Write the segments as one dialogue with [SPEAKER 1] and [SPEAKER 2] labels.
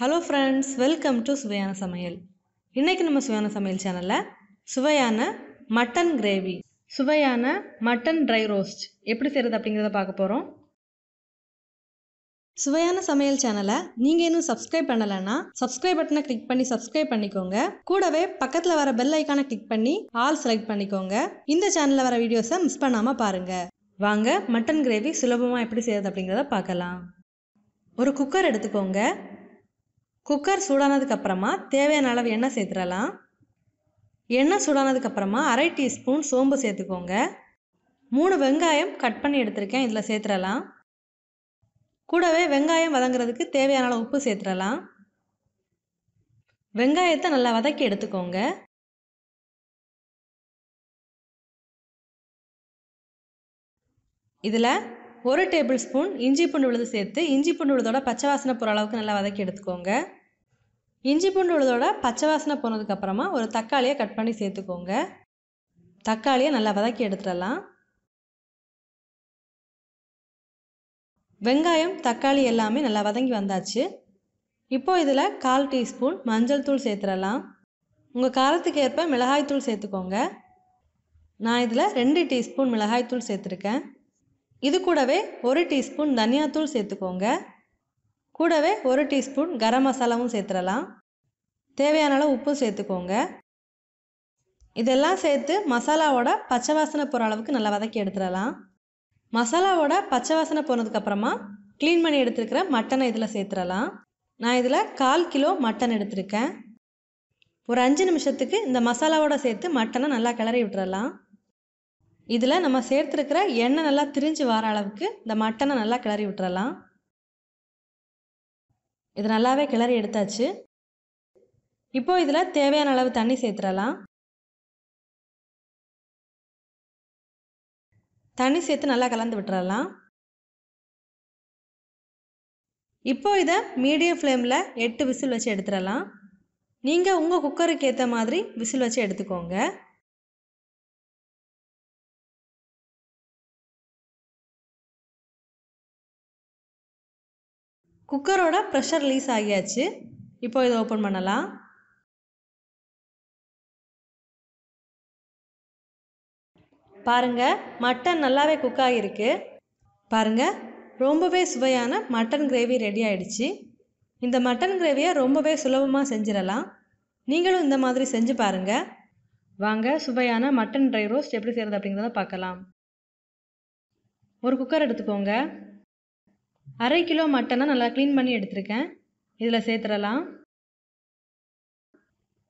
[SPEAKER 1] hello friends welcome to சுவையான சமையல் இன்றைக்கி நம்ம சுவையான சமையல் சேனலில் சுவையான மட்டன் கிரேவி சுவையான மட்டன் ட்ரை ரோஸ்ட் எப்படி செய்கிறது அப்படிங்கிறத பார்க்க போகிறோம் சுவையான சமையல் சேனலை நீங்கள் இன்னும் சப்ஸ்கிரைப் பண்ணலைன்னா சப்ஸ்கிரைப் பட்டனை கிளிக் பண்ணி சப்ஸ்கிரைப் பண்ணிக்கோங்க கூடவே பக்கத்தில் வர பெல் ஐக்கானை கிளிக் பண்ணி ஆல் செலக்ட் பண்ணிக்கோங்க இந்த சேனலில் வர வீடியோஸை மிஸ் பண்ணாமல் பாருங்கள் வாங்க மட்டன் கிரேவி சுலபமாக எப்படி செய்கிறது அப்படிங்கிறத பார்க்கலாம் ஒரு குக்கர் எடுத்துக்கோங்க குக்கர் சூடானதுக்கப்புறமா தேவையான அளவு எண்ணெய் சேர்த்துடலாம் எண்ணெய் சூடானதுக்கப்புறமா அரை டீஸ்பூன் சோம்பு சேர்த்துக்கோங்க மூணு வெங்காயம் கட் பண்ணி எடுத்திருக்கேன் இதில் சேர்த்துடலாம் கூடவே வெங்காயம் வதங்குறதுக்கு தேவையான அளவு உப்பு சேர்த்துடலாம் வெங்காயத்தை நல்லா வதக்கி எடுத்துக்கோங்க இதில் ஒரு டேபிள் ஸ்பூன் இஞ்சி பூண்டு உழுது சேர்த்து இஞ்சி பூண்டு உழுதோட பச்சை வாசனை போகிற அளவுக்கு நல்லா வதக்கி எடுத்துக்கோங்க இஞ்சி பூண்டு உள்ளதோட பச்சை வாசனை போனதுக்கப்புறமா ஒரு தக்காளியை கட் பண்ணி சேர்த்துக்கோங்க தக்காளியை நல்லா வதக்கி எடுத்துடலாம் வெங்காயம் தக்காளி எல்லாமே நல்லா வதங்கி வந்தாச்சு இப்போது இதில் கால் டீஸ்பூன் மஞ்சள் தூள் சேர்த்துடலாம் உங்கள் காலத்துக்கு ஏற்ப மிளகாய் தூள் சேர்த்துக்கோங்க நான் இதில் ரெண்டு டீஸ்பூன் மிளகாய் தூள் சேர்த்துருக்கேன் இது கூடவே ஒரு டீஸ்பூன் தனியாத்தூள் சேர்த்துக்கோங்க கூடவே ஒரு டீஸ்பூன் கரம் மசாலாவும் சேர்த்துடலாம் தேவையான அளவு உப்பும் சேர்த்துக்கோங்க இதெல்லாம் சேர்த்து மசாலாவோட பச்சை வாசனை போகிற அளவுக்கு நல்லா வதக்கி எடுத்துடலாம் மசாலாவோட பச்சை வாசனை போனதுக்கப்புறமா க்ளீன் பண்ணி எடுத்துருக்கிற மட்டனை இதில் சேர்த்துடலாம் நான் இதில் கால் கிலோ மட்டன் எடுத்திருக்கேன் ஒரு அஞ்சு நிமிஷத்துக்கு இந்த மசாலாவோட சேர்த்து மட்டனை நல்லா கிளறி விட்டுறலாம் இதில் நம்ம சேர்த்துருக்கிற எண்ணெய் நல்லா திரிஞ்சு வர அளவுக்கு இந்த மட்டனை நல்லா கிளறி விட்டுறலாம் இது நல்லாவே கிளறி எடுத்தாச்சு இப்போது இதில் தேவையான அளவு தண்ணி சேர்த்துடலாம் தண்ணி சேர்த்து நல்லா கலந்து விட்டுறலாம் இப்போ இதை மீடியம் ஃப்ளேமில் எட்டு விசில் வச்சு எடுத்துடலாம் நீங்கள் உங்கள் குக்கருக்கு ஏற்ற மாதிரி விசில் வச்சு எடுத்துக்கோங்க குக்கரோட ப்ரெஷர் ரிலீஸ் ஆகியாச்சு இப்போ இதை ஓப்பன் பண்ணலாம் பாருங்கள் மட்டன் நல்லாவே குக் ஆகியிருக்கு பாருங்கள் ரொம்பவே சுவையான மட்டன் கிரேவி ரெடி ஆயிடுச்சு இந்த மட்டன் கிரேவியை ரொம்பவே சுலபமாக செஞ்சிடலாம் நீங்களும் இந்த மாதிரி செஞ்சு பாருங்கள் வாங்க சுவையான மட்டன் ட்ரை ரோஸ்ட் எப்படி செய்கிறது அப்படிங்கிறத பார்க்கலாம் ஒரு குக்கர் எடுத்துக்கோங்க அரை கிலோ மட்டனை நல்லா க்ளீன் பண்ணி எடுத்திருக்கேன் இதில் சேர்த்துடலாம்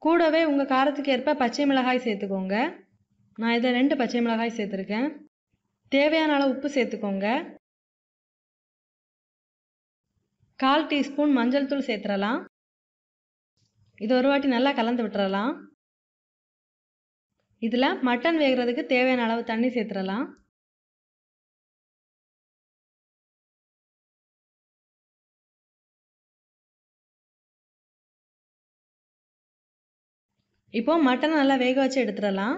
[SPEAKER 1] கூடவே உங்கள் காரத்துக்கு ஏற்ப பச்சை மிளகாய் சேர்த்துக்கோங்க நான் இதில் ரெண்டு பச்சை மிளகாய் சேர்த்துருக்கேன் தேவையான அளவு உப்பு சேர்த்துக்கோங்க கால் டீஸ்பூன் மஞ்சள் தூள் சேர்த்துடலாம் இது ஒரு வாட்டி நல்லா கலந்து விட்டுறலாம் இதில் மட்டன் வேகிறதுக்கு தேவையான அளவு தண்ணி சேர்த்துடலாம் இப்போது மட்டன் நல்லா வேக வச்சு எடுத்துடலாம்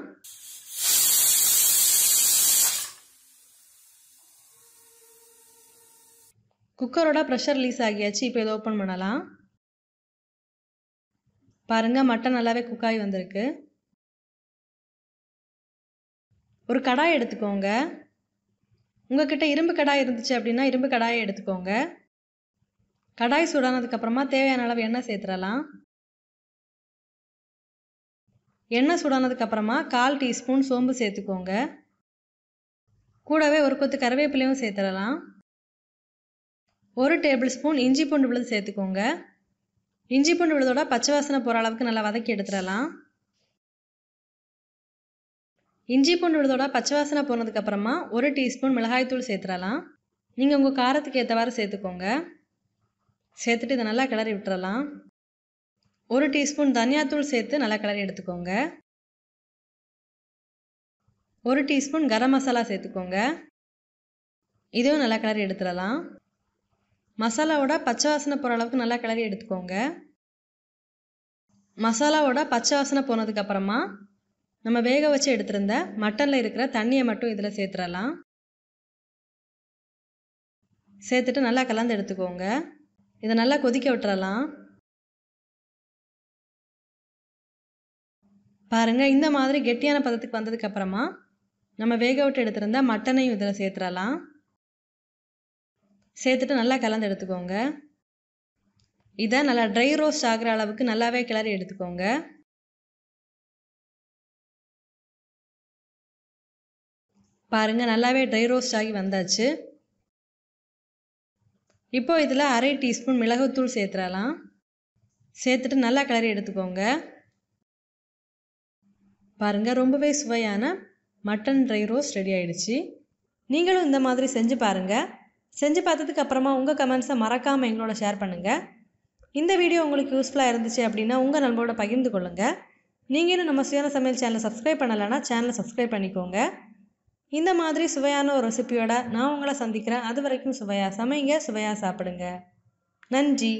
[SPEAKER 1] குக்கரோட ப்ரெஷர் ரிலீஸ் ஆகியாச்சு இப்போ இதை ஓப்பன் பண்ணலாம் பாருங்கள் மட்டன் நல்லாவே குக்காய் வந்திருக்கு ஒரு கடாய் எடுத்துக்கோங்க உங்ககிட்ட இரும்பு கடாய் இருந்துச்சு அப்படின்னா இரும்பு கடாயை எடுத்துக்கோங்க கடாய் சூடானதுக்கப்புறமா தேவையான அளவு எண்ணெய் சேர்த்துடலாம் எண்ணெய் சூடானதுக்கப்புறமா கால் டீஸ்பூன் சோம்பு சேர்த்துக்கோங்க கூடவே ஒரு கொத்து கருவேப்பிலையும் சேர்த்துடலாம் ஒரு டேபிள் ஸ்பூன் இஞ்சி பூண்டு விழுது சேர்த்துக்கோங்க இஞ்சி பூண்டு விழுதோட பச்சை வாசனை போகிற அளவுக்கு நல்லா வதக்கி எடுத்துடலாம் இஞ்சி பூண்டு விழுதோட பச்சை வாசனை போனதுக்கப்புறமா ஒரு டீஸ்பூன் மிளகாய்த்தூள் சேர்த்துடலாம் நீங்கள் உங்கள் காரத்துக்கு ஏற்றவாறு சேர்த்துக்கோங்க சேர்த்துட்டு இதை நல்லா கிளறி விட்டுறலாம் ஒரு டீஸ்பூன் தனியாத்தூள் சேர்த்து நல்லா கிளறி எடுத்துக்கோங்க ஒரு டீஸ்பூன் கரம் மசாலா சேர்த்துக்கோங்க இதுவும் நல்லா கிளறி எடுத்துடலாம் மசாலாவோட பச்சை வாசனை போகிற அளவுக்கு நல்லா கிளறி எடுத்துக்கோங்க மசாலாவோட பச்சை வாசனை போனதுக்கப்புறமா நம்ம வேக வச்சு எடுத்திருந்த மட்டனில் இருக்கிற தண்ணியை மட்டும் இதில் சேர்த்துடலாம் சேர்த்துட்டு நல்லா கலந்து எடுத்துக்கோங்க இதை நல்லா கொதிக்க விட்டுறலாம் பாருங்கள் இந்த மாதிரி கெட்டியான பதத்துக்கு வந்ததுக்கப்புறமா நம்ம வேக விட்டு எடுத்திருந்த மட்டனையும் இதில் சேர்த்துடலாம் சேர்த்துட்டு நல்லா கலந்து எடுத்துக்கோங்க இதை நல்லா ட்ரை ரோஸ்ட் ஆகிற அளவுக்கு நல்லாவே கிளறி எடுத்துக்கோங்க பாருங்கள் நல்லாவே ட்ரை ரோஸ்ட் ஆகி வந்தாச்சு இப்போ இதில் அரை டீஸ்பூன் மிளகுத்தூள் சேர்த்துடலாம் சேர்த்துட்டு நல்லா கிளறி எடுத்துக்கோங்க பாருங்கள் ரொம்பவே சுவையான மட்டன் ட்ரை ரோஸ்ட் ரெடி ஆகிடுச்சி நீங்களும் இந்த மாதிரி செஞ்சு பாருங்கள் செஞ்சு பார்த்ததுக்கு அப்புறமா உங்கள் கமெண்ட்ஸை மறக்காமல் எங்களோட ஷேர் பண்ணுங்கள் இந்த வீடியோ உங்களுக்கு யூஸ்ஃபுல்லாக இருந்துச்சு அப்படின்னா உங்கள் நண்போட பகிர்ந்து கொள்ளுங்கள் நீங்களும் நம்ம சுயான சமையல் சேனலை சப்ஸ்கிரைப் பண்ணலைன்னா சேனலை சப்ஸ்கிரைப் பண்ணிக்கோங்க இந்த மாதிரி சுவையான ஒரு ரெசிபியோட நான் உங்களை சந்திக்கிறேன் அது வரைக்கும் சுவையாக சமைங்க சுவையாக சாப்பிடுங்க நன்றி